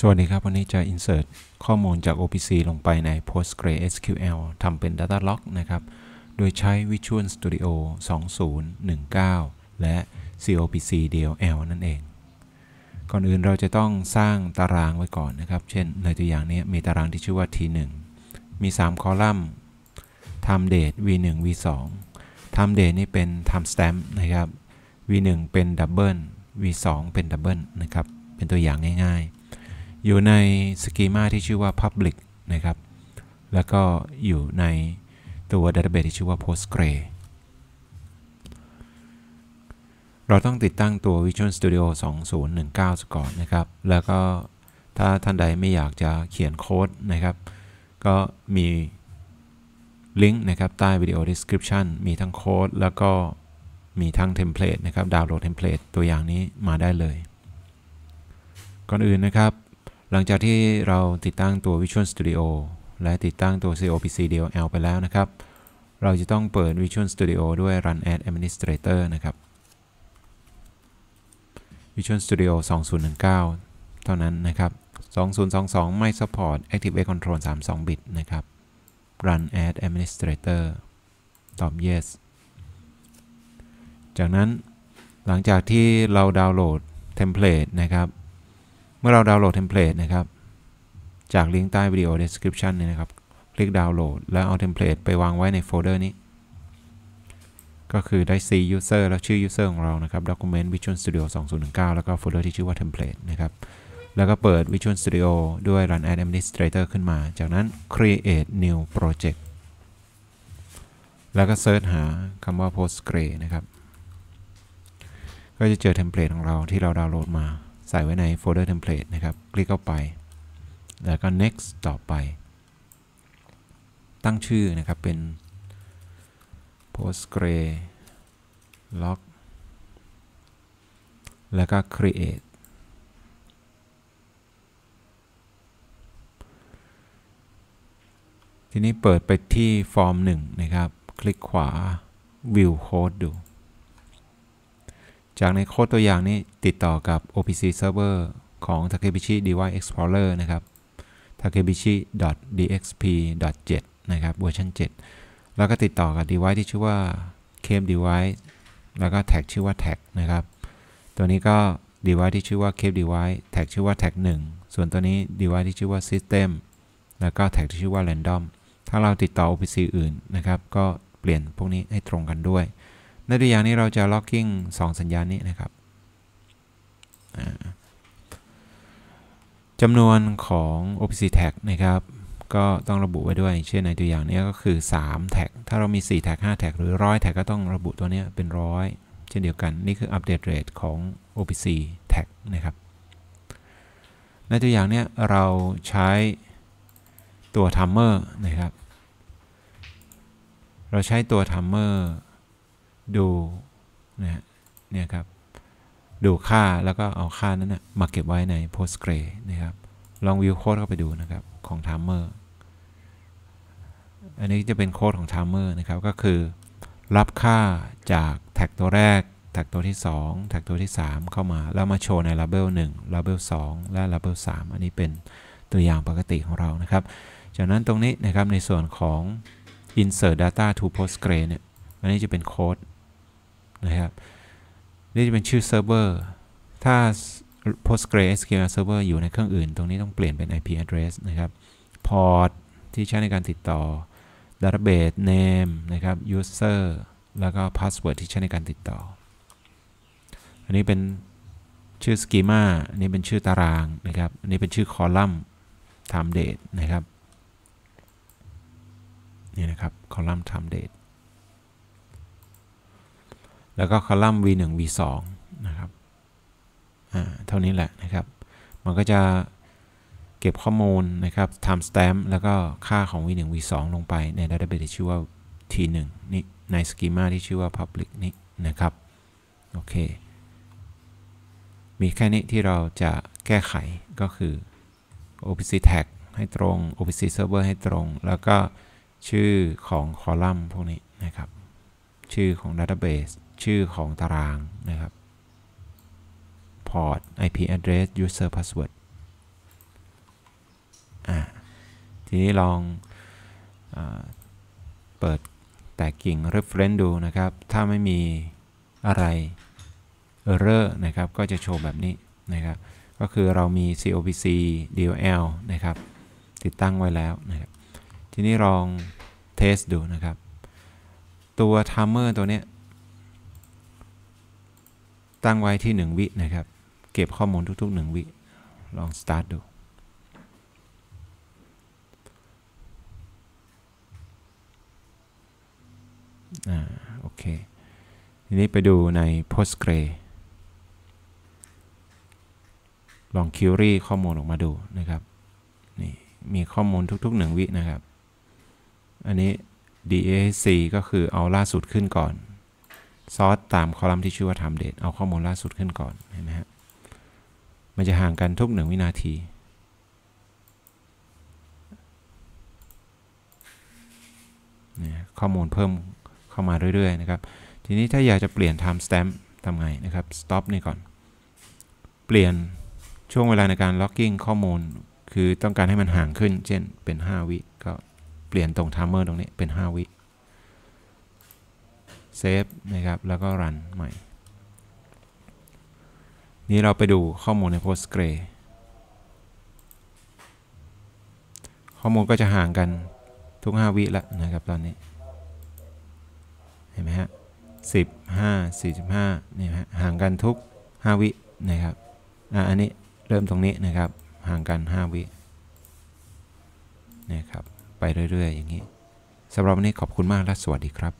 สวัสดีครับวันนี้จะ insert ข้อมูลจาก OPC ลงไปใน PostgreSQL ทำเป็น Data Log นะครับ โดยใช้ Visual Studio 2019 และ COPC DLL นั่นเอง ก่อนอื่นเราจะต้องสร้างตารางไว้ก่อนนะครับ เช่นในตัวอย่างนี้มีตารางที่ชื่อว่า T1 มี 3 คอลัมน์ Time Date V1 V2 Time Date นี่เป็น Time Stamp นะครับ V1 เป็น Double V2 เป็น Double นะครับ เป็นตัวอย่างง่าย ๆอยู่ในสกีมาที่ชื่อว่า Public นะครับ แล้วก็อยู่ในตัว Database ที่ชื่อว่า Postgres เราต้องติดตั้งตัว Visual Studio 2019ก่อนนะครับ แล้วก็ถ้าท่านใดไม่อยากจะเขียนโค้ดนะครับ ก็มีลิงก์นะครับใต้วิดีโอ description มีทั้งโค้ดแล้วก็มีทั้งเทมเพลตนะครับดาวน์โหลดเทมเพลตตัวอย่างนี้มาได้เลย ก่อนอื่นนะครับหลังจากที่เราติดตั้งตัว Visual Studio และติดตั้งตัว COPC DLL ไปแล้วนะครับ เราจะต้องเปิด Visual Studio ด้วย Run as Administrator นะครับ Visual Studio 2019 เท่านั้นนะครับ 2022ไม่ support ActiveX Control 32 bit นะครับ Run as Administrator ตอบ yes จากนั้นหลังจากที่เราดาวน์โหลดเทมเพลตนะครับเมื่อเราดาวน์โหลดเทมเพลตนะครับ จากลิงก์ใต้วิดีโอ description นี่นะครับ คลิกดาวน์โหลดแล้วเอาเทมเพลตไปวางไว้ในโฟลเดอร์นี้ ก็คือได้ C user แล้วชื่อ user ของเรานะครับ document visual studio 2019แล้วก็โฟลเดอร์ที่ชื่อว่าเทมเพลตนะครับแล้วก็เปิด visual studio ด้วย run as administrator ขึ้นมาจากนั้น create new project แล้วก็เซิร์ชหาคำว่า postgre นะครับ ก็จะเจอเทมเพลตของเราที่เราดาวน์โหลดมาใส่ ไว้ ในโฟลเดอร์เทมเพลตนะครับ คลิกเข้าไป แล้วก็ next ต่อไป ตั้งชื่อ นะครับ เป็น postgre log แล้วก็ create ทีนี้เปิดไปที่ ฟอร์ม1นะครับ คลิกขวา view code ดูจากในโค้ดตัวอย่างนี้ติดต่อกับ OPC Server ของ Takebichi Device Explorer นะครับ takebichi.dxp.7 นะครับเวอร์ชัน7 แล้วก็ติดต่อกับ device ที่ชื่อว่า came device แล้วก็แท็กชื่อว่าแท็กนะครับ ตัวนี้ก็ device ที่ชื่อว่า came device แท็กชื่อว่าแท็ก1ส่วนตัวนี้ device ที่ชื่อว่า system แล้วก็แท็กที่ชื่อว่า random ถ้าเราติดต่อ OPC อื่นนะครับก็เปลี่ยนพวกนี้ให้ตรงกันด้วยในตัวอย่างนี้เราจะล็อกกิ้ง2 สัญญาณนี้นะครับจำนวนของ OPC tag นะครับ ก็ต้องระบุไว้ด้วยเช่นในตัวอย่างนี้ก็คือ3แท็กถ้าเรามี4แท็ก5แท็กหรือ100แท็กก็ต้องระบุตัวนี้เป็น100เช่นเดียวกันนี่คืออัปเดตเรทของ OPC tag นะครับ ในตัวอย่างนี้เราใช้ตัว timer นะครับ เราใช้ตัว timer ดูนะเนี่ยครับดูค่าแล้วก็เอาค่า นั้นนะมาเก็บไว้ใน Postgre นะครับ ลองวิวโค้ดเข้าไปดูนะครับ ของ Timer อันนี้จะเป็นโค้ดของ Timer นะครับก็คือรับค่าจากแท็กตัวแรกแท็กตัวที่2แท็กตัวที่3 เข้ามาแล้วมาโชว์ใน Label 1 Label 2และ Label 3 อันนี้เป็นตัวอย่างปกติของเรานะครับจากนั้นตรงนี้นะครับในส่วนของ insert data to postgre เนี่ยอันนี้จะเป็นโค้ดนะครับนี่จะเป็นชื่อเซิร์ฟเวอร์ถ้า PostgreSQL Server อยู่ในเครื่องอื่น ตรงนี้ต้องเปลี่ยนเป็น IP address นะครับ port ที่ใช้ในการติดต่อ database name นะครับ user แล้วก็ password ที่ใช้ในการติดต่อ อันนี้เป็นชื่อ schema อันนี้เป็นชื่อตารางนะครับอันนี้เป็นชื่อ column time date นะครับนี่นะครับ column time date แล้วก็คอลัมน์ v1 v2 นะครับ อ่า เท่านี้แหละนะครับ มันก็จะเก็บข้อมูลนะครับ timestamp แล้วก็ค่าของ v1 v2 ลงไปใน database ที่ชื่อว่า t1 นี่ ใน schema ที่ชื่อว่า public นี่นะครับ โอเค มีแค่นี้ที่เราจะแก้ไขก็คือ opc tag ให้ตรง opc server ให้ตรง แล้วก็ชื่อของคอลัมน์พวกนี้นะครับ ชื่อของ database ชื่อ ของตาราง นะครับ port ip address user password อ่ทีนี้ลองอเปิดแต่กิ่ง reference ดู นะครับ ถ้าไม่มีอะไร error นะครับ ก็จะโชว์ แบบนี้ นะครับ ก็คือเรามี copc dll นะครับ ติดตั้งไว้แล้ว นะครับ ทีนี้ลองเทสดูนะครับ ตัว timer ตัวเนี้ยตั้งไว้ที่1วินะครับ เก็บข้อมูลทุกๆ1วิลองสตาร์ทดูอ่า โอเคทีนี้ไปดูใน Postgre ลองคิวรี่ข้อมูลออกมาดูนะครับ นี่มีข้อมูลทุกๆ1วินะครับ อันนี้ DAC ก็คือเอาล่าสุดขึ้นก่อนซอสตามคอลัมน์ที่ชื่อว่า time date เอาข้อมูลล่าสุดขึ้นก่อนเห็นไหมฮะ มันจะ ห่าง กัน ทุกหนึ่งวินาที ข้อมูลเพิ่มเข้ามาเรื่อยๆ นะครับ ทีนี้ถ้าอยากจะเปลี่ยน time stamp ทำไง นะครับ stop นี่ก่อน เปลี่ยนช่วงเวลาในการ locking ข้อมูล คือต้องการให้มัน ห่าง ขึ้น เช่น เป็น5วิก็เปลี่ยนตรง timer ตรงนี้เป็น5วิเซฟนะครับแล้วก็รัน ใหม่ นี้เราไปดูข้อมูล ใน Postgre ข้อมูลก็จะห่างกันทุก5วิละนะครับตอนนี้ เห็นไหมฮะสิบห้าสี่สิบห้านี่ฮะห่างกันทุก5วินะครับอ่อันนี้เริ่มตรงนี้นะครับห่างกัน5วินะครับไปเรื่อยๆอย่างนี้สำหรับวันนี้ขอบคุณมากและสวัสดีครับ